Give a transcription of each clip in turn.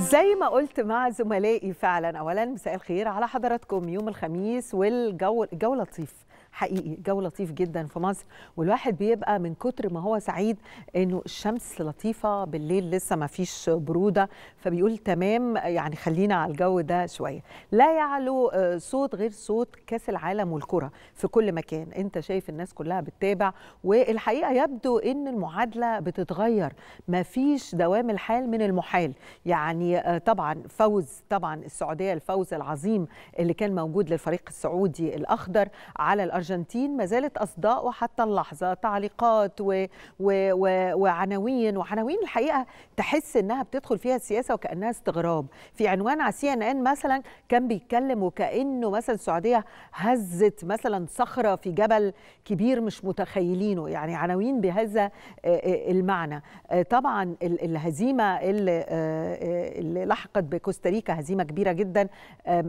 زي ما قلت مع زملائي فعلا اولا مساء الخير على حضراتكم يوم الخميس والجو جو لطيف حقيقي جو لطيف جدا في مصر والواحد بيبقى من كتر ما هو سعيد انه الشمس لطيفه بالليل لسه ما فيش بروده فبيقول تمام يعني خلينا على الجو ده شويه لا يعلو آه، صوت غير صوت كاس العالم والكره في كل مكان انت شايف الناس كلها بتتابع والحقيقه يبدو ان المعادله بتتغير ما فيش دوام الحال من المحال يعني آه، طبعا فوز طبعا السعوديه الفوز العظيم اللي كان موجود للفريق السعودي الاخضر على الأرض الأرجنتين ما زالت أصداء وحتى اللحظة تعليقات و... و... و... وعناوين وعناوين الحقيقة تحس إنها بتدخل فيها السياسة وكأنها استغراب في عنوان على سي إن إن مثلا كان بيتكلم وكأنه مثلا السعودية هزت مثلا صخرة في جبل كبير مش متخيلينه يعني عناوين بهذا آه، آه، المعنى آه، طبعا الهزيمة اللي, اللي لحقت بكوستاريكا هزيمة كبيرة جدا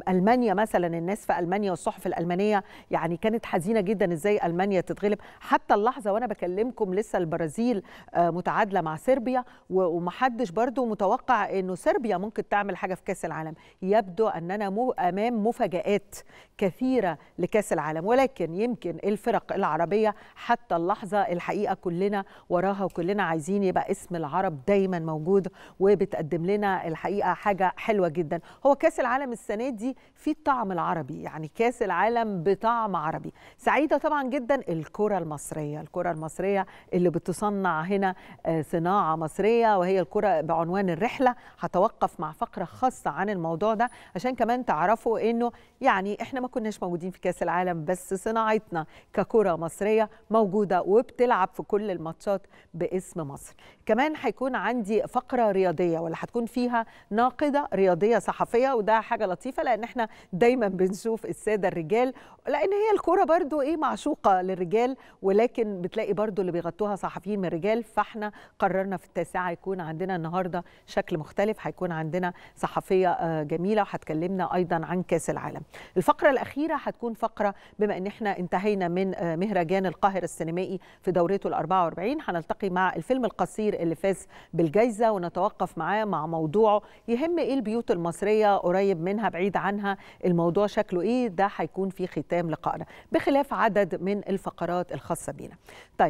ألمانيا مثلا الناس في ألمانيا والصحف الألمانية يعني كانت حزينه جدا ازاي المانيا تتغلب حتى اللحظه وانا بكلمكم لسه البرازيل آه، متعادله مع صربيا ومحدش برضو متوقع انه صربيا ممكن تعمل حاجه في كاس العالم يبدو اننا امام مفاجات كثيره لكاس العالم ولكن يمكن الفرق العربيه حتى اللحظه الحقيقه كلنا وراها وكلنا عايزين يبقى اسم العرب دايما موجود وبتقدم لنا الحقيقه حاجه حلوه جدا هو كاس العالم السنه دي فيه الطعم العربي يعني كاس العالم بطعم عربي سعيده طبعا جدا الكره المصريه الكره المصريه اللي بتصنع هنا آه، صناعه مصريه وهي الكره بعنوان الرحله هتوقف مع فقره خاصه عن الموضوع ده عشان كمان تعرفوا انه يعني احنا ما كناش موجودين في كاس العالم بس صناعتنا ككره مصريه موجوده وبتلعب في كل الماتشات باسم مصر كمان هيكون عندي فقره رياضيه واللي هتكون فيها ناقده رياضيه صحفيه وده حاجه لطيفه لان احنا دايما بنشوف الساده الرجال لان هي الكره برضه برضو ايه معشوقه للرجال ولكن بتلاقي برضو اللي بيغطوها صحفيين من الرجال فاحنا قررنا في التاسعه يكون عندنا النهارده شكل مختلف هيكون عندنا صحفيه آه، جميله وهتكلمنا ايضا عن كاس العالم الفقره الاخيره هتكون فقره بما ان احنا انتهينا من آه، مهرجان القاهره السينمائي في دورته ال 44 هنلتقي مع الفيلم القصير اللي فاز بالجائزه ونتوقف معاه مع موضوعه يهم ايه البيوت المصريه قريب منها بعيد عنها الموضوع شكله ايه ده هيكون في ختام لقائنا بخلاف عدد من الفقرات الخاصة بينا طيب